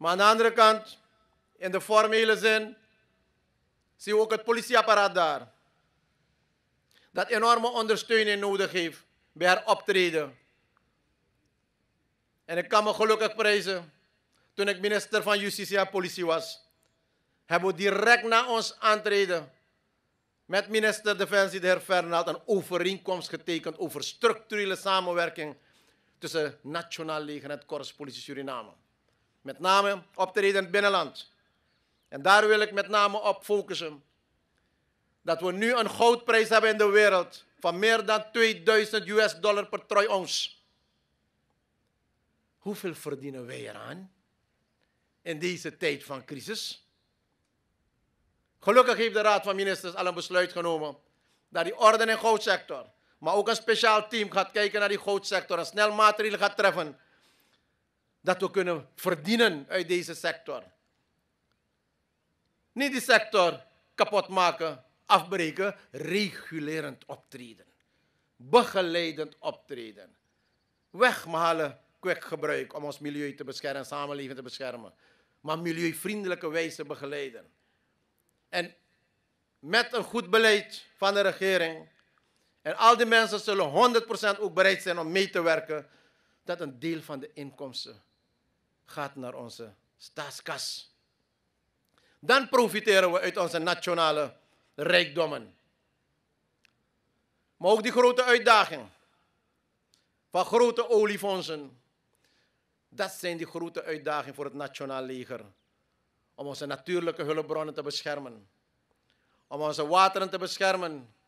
Maar aan de andere kant, in de formele zin, zien we ook het politieapparaat daar. Dat enorme ondersteuning nodig heeft bij haar optreden. En ik kan me gelukkig prijzen. Toen ik minister van Justitie en Politie was, hebben we direct na ons aantreden met minister Defensie, de heer Fernald, een overeenkomst getekend over structurele samenwerking tussen Nationaal Leger en het Korps Politie Suriname. Met name optreden in het binnenland. En daar wil ik met name op focussen. Dat we nu een goudprijs hebben in de wereld van meer dan 2000 US dollar per troy ons. Hoeveel verdienen wij eraan in deze tijd van crisis? Gelukkig heeft de Raad van Ministers al een besluit genomen dat die orde in goudsector, maar ook een speciaal team gaat kijken naar die goudsector en snel maatregelen gaat treffen dat we kunnen verdienen uit deze sector. Niet die sector kapot maken, afbreken, regulerend optreden. Begeleidend optreden. Wegmalen kwekgebruik om ons milieu te beschermen, samenleving te beschermen. Maar milieuvriendelijke wijze begeleiden. En met een goed beleid van de regering. En al die mensen zullen 100% ook bereid zijn om mee te werken. Dat een deel van de inkomsten gaat naar onze staatskas. Dan profiteren we uit onze nationale rijkdommen. Maar ook die grote uitdaging van grote oliefondsen. Dat zijn die grote uitdagingen voor het Nationaal Leger. Om onze natuurlijke hulpbronnen te beschermen. Om onze wateren te beschermen.